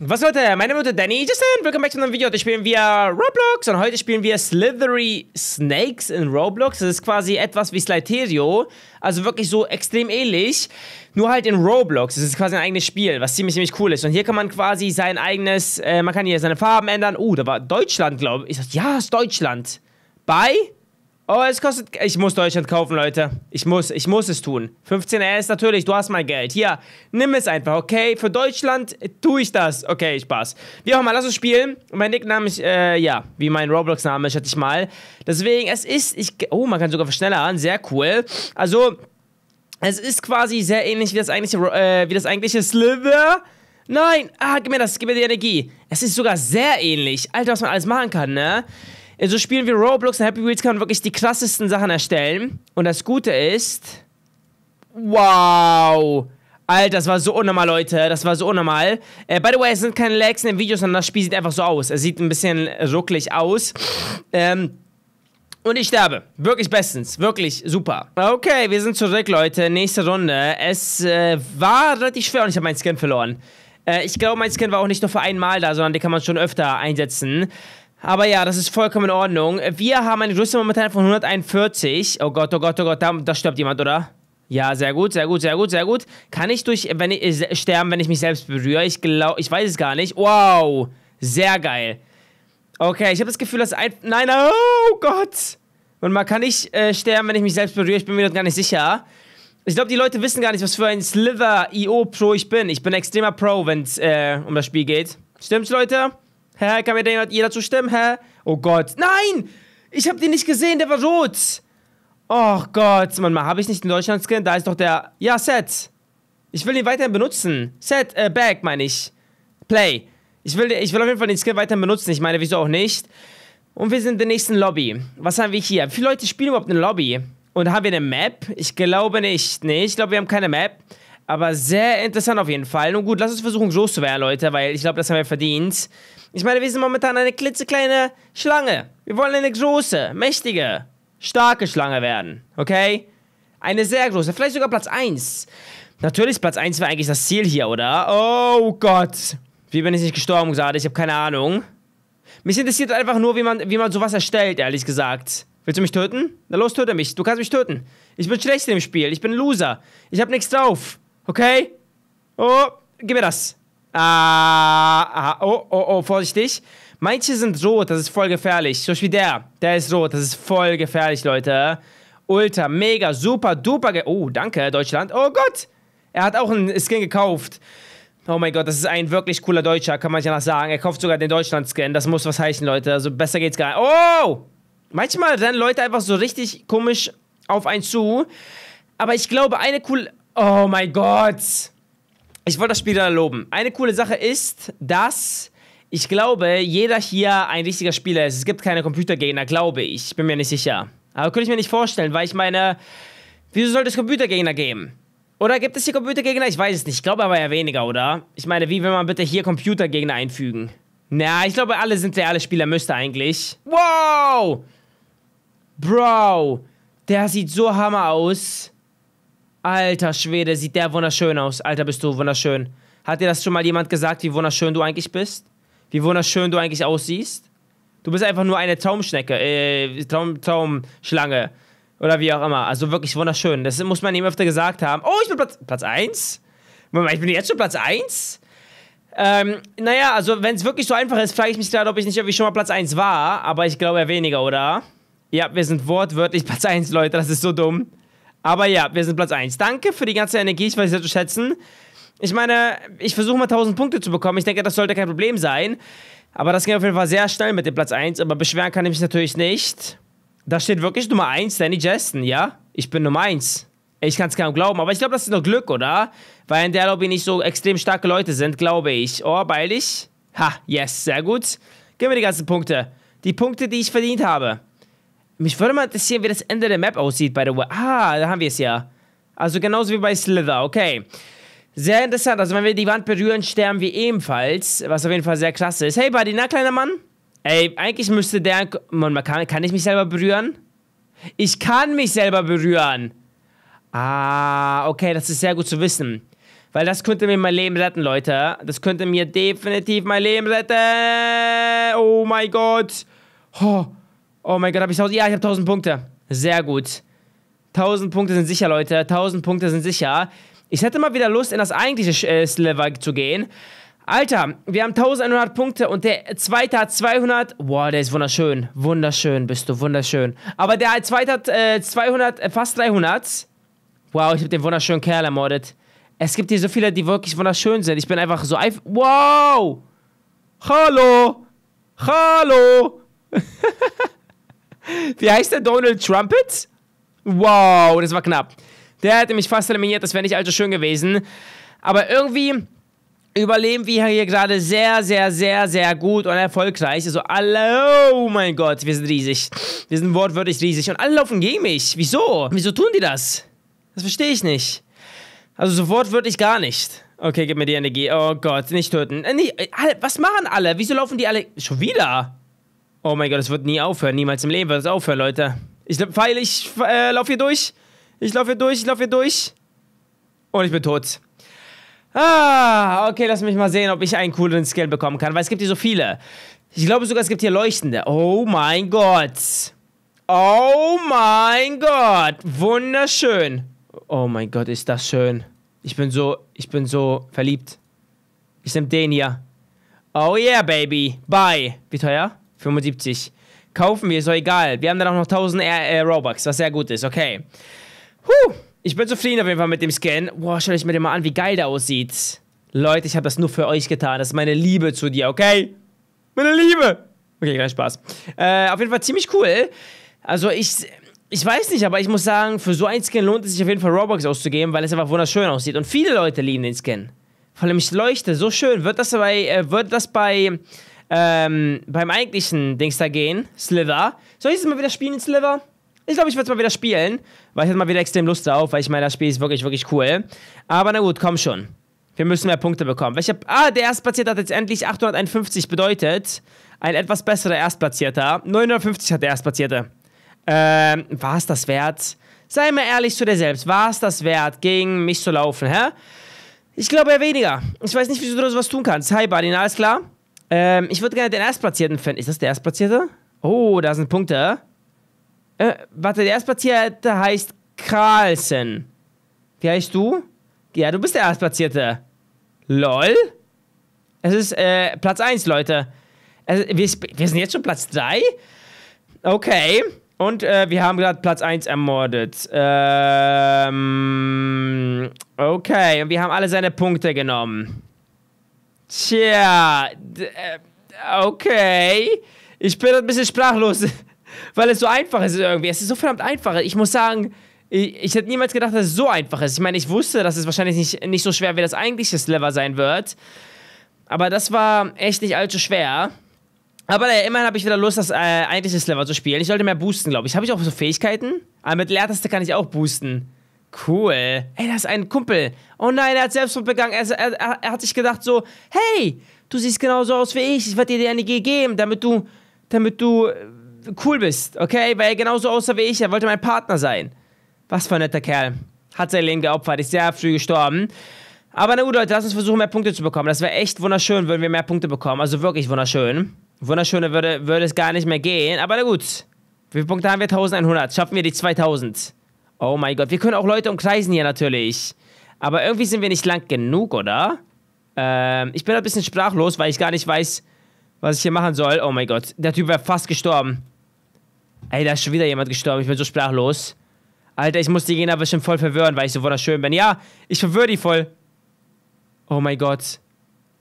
Was Leute, meine Mutter Danny, Justin, willkommen back zu einem Video. Heute spielen wir Roblox und heute spielen wir Slithery Snakes in Roblox. Das ist quasi etwas wie Slytherio, also wirklich so extrem ähnlich, nur halt in Roblox. Das ist quasi ein eigenes Spiel, was ziemlich, ziemlich cool ist. Und hier kann man quasi sein eigenes, äh, man kann hier seine Farben ändern. Uh, da war Deutschland, glaube ich. Ich dachte, ja, ist Deutschland. Bye. Oh, es kostet. Ich muss Deutschland kaufen, Leute. Ich muss, ich muss es tun. 15 RS natürlich, du hast mein Geld. Hier, nimm es einfach, okay? Für Deutschland äh, tue ich das. Okay, Spaß. Wie auch immer, lass uns spielen. Mein Nickname ist, äh, ja, wie mein Roblox-Name, schätze ich mal. Deswegen, es ist. Ich, oh, man kann sogar verschnellern. Sehr cool. Also, es ist quasi sehr ähnlich wie das eigentliche, äh, wie das eigentliche Sliver. Nein! Ah, gib mir das, gib mir die Energie. Es ist sogar sehr ähnlich. Alter, was man alles machen kann, ne? in so also Spielen wie Roblox und Happy Wheels kann man wirklich die krassesten Sachen erstellen. Und das Gute ist. Wow! Alter, das war so unnormal, Leute. Das war so unnormal. Äh, by the way, es sind keine Lags in den Videos, sondern das Spiel sieht einfach so aus. Es sieht ein bisschen rucklig aus. Ähm, und ich sterbe. Wirklich bestens. Wirklich super. Okay, wir sind zurück, Leute. Nächste Runde. Es äh, war relativ schwer und ich habe meinen Skin verloren. Äh, ich glaube, mein Skin war auch nicht nur für einmal da, sondern den kann man schon öfter einsetzen. Aber ja, das ist vollkommen in Ordnung. Wir haben eine Größe momentan von 141. Oh Gott, oh Gott, oh Gott, da, da stirbt jemand, oder? Ja, sehr gut, sehr gut, sehr gut, sehr gut. Kann ich durch, wenn ich, äh, sterben, wenn ich mich selbst berühre? Ich glaube, ich weiß es gar nicht. Wow, sehr geil. Okay, ich habe das Gefühl, dass ein, nein, oh Gott. Und mal kann ich äh, sterben, wenn ich mich selbst berühre? Ich bin mir gar nicht sicher. Ich glaube, die Leute wissen gar nicht, was für ein Sliver IO Pro ich bin. Ich bin extremer Pro, wenn es äh, um das Spiel geht. Stimmt's, Leute? Hä, kann mir da jeder zustimmen? Hä? Oh Gott. Nein! Ich hab den nicht gesehen, der war rot. Oh Gott. Mann, mal, habe ich nicht den Deutschland-Skin? Da ist doch der... Ja, Set. Ich will den weiterhin benutzen. Set, äh, Back, meine ich. Play. Ich will, ich will auf jeden Fall den Skin weiterhin benutzen. Ich meine, wieso auch nicht? Und wir sind in der nächsten Lobby. Was haben wir hier? Wie viele Leute spielen überhaupt eine Lobby? Und haben wir eine Map? Ich glaube nicht. Nee, ich glaube, wir haben keine Map. Aber sehr interessant auf jeden Fall. Nun gut, lass uns versuchen, groß zu werden, Leute, weil ich glaube, das haben wir verdient. Ich meine, wir sind momentan eine klitzekleine Schlange. Wir wollen eine große, mächtige, starke Schlange werden. Okay? Eine sehr große, vielleicht sogar Platz 1. Natürlich, Platz 1 wäre eigentlich das Ziel hier, oder? Oh Gott. Wie bin ich nicht gestorben gerade? Ich habe keine Ahnung. Mich interessiert einfach nur, wie man, wie man sowas erstellt, ehrlich gesagt. Willst du mich töten? Na los, töte mich. Du kannst mich töten. Ich bin schlecht in dem Spiel. Ich bin ein Loser. Ich habe nichts drauf. Okay? Oh, gib mir das. Ah, ah, oh, oh, oh, vorsichtig. Manche sind rot, das ist voll gefährlich. So wie der. Der ist rot, das ist voll gefährlich, Leute. Ultra, mega, super, duper. oh, danke, Deutschland. Oh Gott! Er hat auch einen Skin gekauft. Oh mein Gott, das ist ein wirklich cooler Deutscher, kann man ja noch sagen. Er kauft sogar den Deutschland-Skin. Das muss was heißen, Leute. Also besser geht's gar nicht. Oh! Manchmal rennen Leute einfach so richtig komisch auf einen zu. Aber ich glaube, eine coole. Oh mein Gott. Ich wollte das Spiel dann loben. Eine coole Sache ist, dass ich glaube, jeder hier ein richtiger Spieler ist. Es gibt keine Computergegner, glaube ich. bin mir nicht sicher. Aber könnte ich mir nicht vorstellen, weil ich meine, wieso sollte es Computergegner geben? Oder gibt es hier Computergegner? Ich weiß es nicht. Ich glaube aber ja weniger, oder? Ich meine, wie will man bitte hier Computergegner einfügen? Na, ich glaube, alle sind reale Spieler, müsste eigentlich. Wow! Bro! Der sieht so hammer aus. Alter Schwede, sieht der wunderschön aus. Alter, bist du wunderschön. Hat dir das schon mal jemand gesagt, wie wunderschön du eigentlich bist? Wie wunderschön du eigentlich aussiehst? Du bist einfach nur eine Taumschnecke, äh, Taum, Taumschlange. Oder wie auch immer. Also wirklich wunderschön. Das muss man ihm öfter gesagt haben. Oh, ich bin Platz, Platz 1? Moment, mal, ich bin jetzt schon Platz 1? Ähm, naja, also wenn es wirklich so einfach ist, frage ich mich gerade, ob ich nicht irgendwie schon mal Platz 1 war. Aber ich glaube eher weniger, oder? Ja, wir sind wortwörtlich Platz 1, Leute. Das ist so dumm. Aber ja, wir sind Platz 1. Danke für die ganze Energie, ich weiß sehr zu schätzen. Ich meine, ich versuche mal 1000 Punkte zu bekommen. Ich denke, das sollte kein Problem sein. Aber das ging auf jeden Fall sehr schnell mit dem Platz 1. Aber beschweren kann ich mich natürlich nicht. Da steht wirklich Nummer 1, Danny Jesten, ja? Ich bin Nummer 1. Ich kann es kaum glauben, aber ich glaube, das ist nur Glück, oder? Weil in der Lobby nicht so extrem starke Leute sind, glaube ich. Oh, ich. Ha, yes, sehr gut. Gib mir die ganzen Punkte. Die Punkte, die ich verdient habe. Mich würde mal interessieren, wie das Ende der Map aussieht, by the way. Ah, da haben wir es ja. Also genauso wie bei Slither, okay. Sehr interessant. Also wenn wir die Wand berühren, sterben wir ebenfalls. Was auf jeden Fall sehr klasse ist. Hey, Buddy, na, kleiner Mann? Ey, eigentlich müsste der... Man, kann, kann ich mich selber berühren? Ich kann mich selber berühren. Ah, okay, das ist sehr gut zu wissen. Weil das könnte mir mein Leben retten, Leute. Das könnte mir definitiv mein Leben retten. Oh mein Gott. Oh. Oh mein Gott, habe ich 1000? Ja, ich habe 1000 Punkte. Sehr gut. 1000 Punkte sind sicher, Leute. 1000 Punkte sind sicher. Ich hätte mal wieder Lust, in das eigentliche äh, Sliver zu gehen. Alter, wir haben 1100 Punkte und der zweite hat 200. Wow, der ist wunderschön. Wunderschön bist du, wunderschön. Aber der zweite hat äh, 200, äh, fast 300. Wow, ich habe den wunderschönen Kerl ermordet. Es gibt hier so viele, die wirklich wunderschön sind. Ich bin einfach so eif... Wow! Hallo! Hallo! Wie heißt der Donald Trumpet? Wow, das war knapp. Der hätte mich fast eliminiert, das wäre nicht allzu schön gewesen. Aber irgendwie überleben wir hier gerade sehr, sehr, sehr, sehr gut und erfolgreich. Also alle, oh mein Gott, wir sind riesig. Wir sind wortwörtlich riesig und alle laufen gegen mich. Wieso? Wieso tun die das? Das verstehe ich nicht. Also so wortwörtlich gar nicht. Okay, gib mir die Energie. Oh Gott, nicht töten. Äh, nee, äh, was machen alle? Wieso laufen die alle schon wieder? Oh mein Gott, es wird nie aufhören. Niemals im Leben wird es aufhören, Leute. Ich feile, ich äh, laufe hier durch. Ich laufe hier durch, ich laufe hier durch. Und ich bin tot. Ah, okay, lass mich mal sehen, ob ich einen coolen Skill bekommen kann, weil es gibt hier so viele. Ich glaube sogar, es gibt hier Leuchtende. Oh mein Gott. Oh mein Gott. Wunderschön. Oh mein Gott, ist das schön. Ich bin so, ich bin so verliebt. Ich nehme den hier. Oh yeah, baby. Bye. Wie teuer? 75. Kaufen wir, ist doch egal. Wir haben dann auch noch 1000 äh, Robux, was sehr gut ist. Okay. Huh. Ich bin zufrieden auf jeden Fall mit dem Scan. Boah, schau euch mir den mal an, wie geil der aussieht. Leute, ich habe das nur für euch getan. Das ist meine Liebe zu dir, okay? Meine Liebe! Okay, kein Spaß. Äh, auf jeden Fall ziemlich cool. Also ich, ich weiß nicht, aber ich muss sagen, für so einen Skin lohnt es sich auf jeden Fall Robux auszugeben, weil es einfach wunderschön aussieht. Und viele Leute lieben den Skin. Vor allem ich leuchte, so schön. Wird das bei, äh, wird das bei ähm, beim eigentlichen Dings da gehen, Sliver. Soll ich es mal wieder spielen, Sliver? Ich glaube, ich würde es mal wieder spielen, weil ich hätte mal wieder extrem Lust drauf, weil ich meine, das Spiel ist wirklich, wirklich cool. Aber na gut, komm schon. Wir müssen mehr Punkte bekommen. Welche, ah, der Erstplatzierte hat jetzt endlich 851, bedeutet, ein etwas besserer Erstplatzierter. 950 hat der Erstplatzierte. Ähm, war es das wert? Sei mal ehrlich zu dir selbst, war es das wert, gegen mich zu laufen, hä? Ich glaube eher weniger. Ich weiß nicht, wieso du sowas tun kannst. Hi, Badin, alles klar? Ähm, ich würde gerne den Erstplatzierten finden. Ist das der Erstplatzierte? Oh, da sind Punkte. Äh, warte, der Erstplatzierte heißt Carlsen. Wie heißt du? Ja, du bist der Erstplatzierte. LOL? Es ist äh, Platz 1, Leute. Also, wir, wir, sind jetzt schon Platz 3? Okay. Und äh, wir haben gerade Platz 1 ermordet. Ähm, okay, und wir haben alle seine Punkte genommen. Tja, äh, okay. Ich bin ein bisschen sprachlos, weil es so einfach ist irgendwie. Es ist so verdammt einfach. Ich muss sagen, ich, ich hätte niemals gedacht, dass es so einfach ist. Ich meine, ich wusste, dass es wahrscheinlich nicht, nicht so schwer wie das eigentliche Sliver sein wird. Aber das war echt nicht allzu schwer. Aber naja, immerhin habe ich wieder Lust, das äh, eigentliche Sliver zu spielen. Ich sollte mehr boosten, glaube ich. Habe ich auch so Fähigkeiten? Aber mit Leertaste kann ich auch boosten. Cool. Ey, das ist ein Kumpel. Oh nein, er hat Selbstmord begangen. Er, er, er hat sich gedacht so, hey, du siehst genauso aus wie ich. Ich werde dir die G geben, damit du, damit du äh, cool bist, okay? Weil er genauso aussah wie ich. Er wollte mein Partner sein. Was für ein netter Kerl. Hat sein Leben geopfert. Ist sehr früh gestorben. Aber na gut, Leute, lass uns versuchen, mehr Punkte zu bekommen. Das wäre echt wunderschön, würden wir mehr Punkte bekommen. Also wirklich wunderschön. Wunderschöne würde, würde es gar nicht mehr gehen. Aber na gut. Wie viele Punkte haben wir? 1100. Schaffen wir die 2000. Oh mein Gott, wir können auch Leute umkreisen hier natürlich. Aber irgendwie sind wir nicht lang genug, oder? Ähm, ich bin ein bisschen sprachlos, weil ich gar nicht weiß, was ich hier machen soll. Oh mein Gott, der Typ wäre fast gestorben. Ey, da ist schon wieder jemand gestorben. Ich bin so sprachlos. Alter, ich muss die Gegner bestimmt voll verwirren, weil ich so wunderschön bin. Ja, ich verwirre die voll. Oh mein Gott.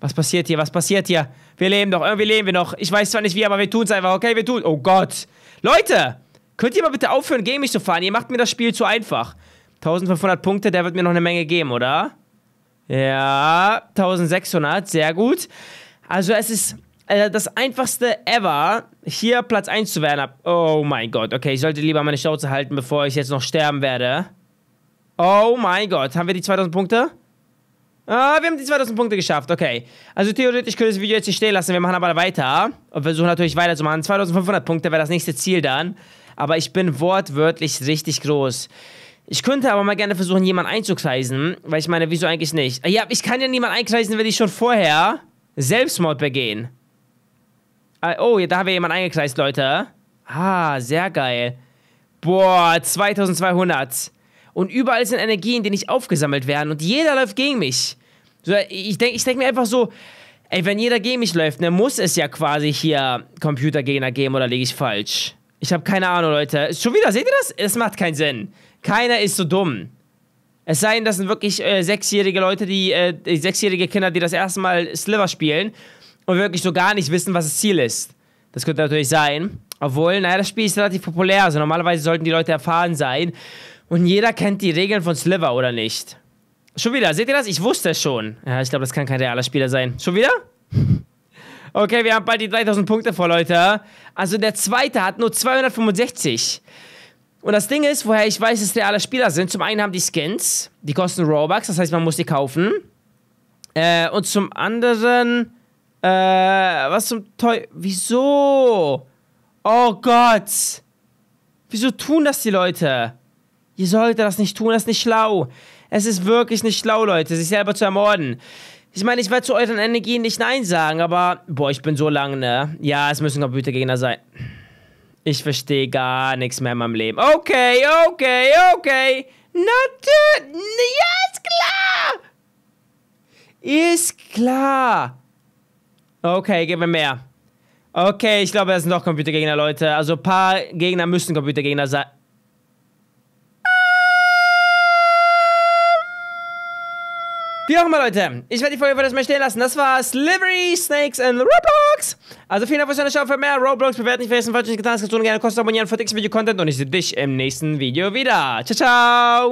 Was passiert hier? Was passiert hier? Wir leben doch. Irgendwie leben wir noch. Ich weiß zwar nicht wie, aber wir tun's einfach. Okay, wir tun's. Oh Gott. Leute! Könnt ihr mal bitte aufhören, gegen mich zu fahren? Ihr macht mir das Spiel zu einfach. 1500 Punkte, der wird mir noch eine Menge geben, oder? Ja, 1600, sehr gut. Also es ist äh, das einfachste ever, hier Platz 1 zu werden. Oh mein Gott, okay, ich sollte lieber meine Schnauze halten, bevor ich jetzt noch sterben werde. Oh mein Gott, haben wir die 2000 Punkte? Ah, wir haben die 2000 Punkte geschafft, okay. Also theoretisch könnte ich das Video jetzt nicht stehen lassen, wir machen aber weiter. Und versuchen natürlich weiterzumachen. 2500 Punkte wäre das nächste Ziel dann aber ich bin wortwörtlich richtig groß. Ich könnte aber mal gerne versuchen, jemanden einzukreisen, weil ich meine, wieso eigentlich nicht? Ja, ich kann ja niemanden einkreisen, wenn ich schon vorher Selbstmord begehen. Ah, oh, da haben wir jemanden eingekreist, Leute. Ah, sehr geil. Boah, 2200. Und überall sind Energien, die nicht aufgesammelt werden. Und jeder läuft gegen mich. ich denke ich denk mir einfach so, ey, wenn jeder gegen mich läuft, dann ne, muss es ja quasi hier Computergegner geben oder liege ich falsch? Ich habe keine Ahnung, Leute. Schon wieder, seht ihr das? Es macht keinen Sinn. Keiner ist so dumm. Es sei denn, das sind wirklich äh, sechsjährige Leute, die, äh, die sechsjährige Kinder, die das erste Mal Sliver spielen und wirklich so gar nicht wissen, was das Ziel ist. Das könnte natürlich sein. Obwohl, naja, das Spiel ist relativ populär. Also normalerweise sollten die Leute erfahren sein. Und jeder kennt die Regeln von Sliver, oder nicht? Schon wieder, seht ihr das? Ich wusste es schon. Ja, ich glaube, das kann kein realer Spieler sein. Schon wieder? Okay, wir haben bald die 3000 Punkte vor, Leute. Also der zweite hat nur 265. Und das Ding ist, woher ich weiß, dass reale Spieler sind. Zum einen haben die Skins, die kosten Robux, das heißt, man muss die kaufen. Äh, und zum anderen, äh, was zum Teufel, wieso? Oh Gott! Wieso tun das die Leute? Ihr solltet das nicht tun, das ist nicht schlau. Es ist wirklich nicht schlau, Leute, sich selber zu ermorden. Ich meine, ich werde zu euren Energien nicht Nein sagen, aber boah, ich bin so lang, ne? Ja, es müssen Computergegner sein. Ich verstehe gar nichts mehr in meinem Leben. Okay, okay, okay. Natürlich. Ja, ist klar. Ist klar. Okay, gib mir mehr. Okay, ich glaube, das sind doch Computergegner, Leute. Also ein paar Gegner müssen Computergegner sein. Wie auch immer, Leute. Ich werde die Folge für das mal stehen lassen. Das war Slivery, Snakes and Roblox. Also vielen Dank fürs Zuschauen. Für mehr Roblox bewerten, nicht vergessen, falls ihr nicht getan habt, kannst du gerne kostenlos abonnieren für Video-Content. Und ich sehe dich im nächsten Video wieder. Ciao, ciao.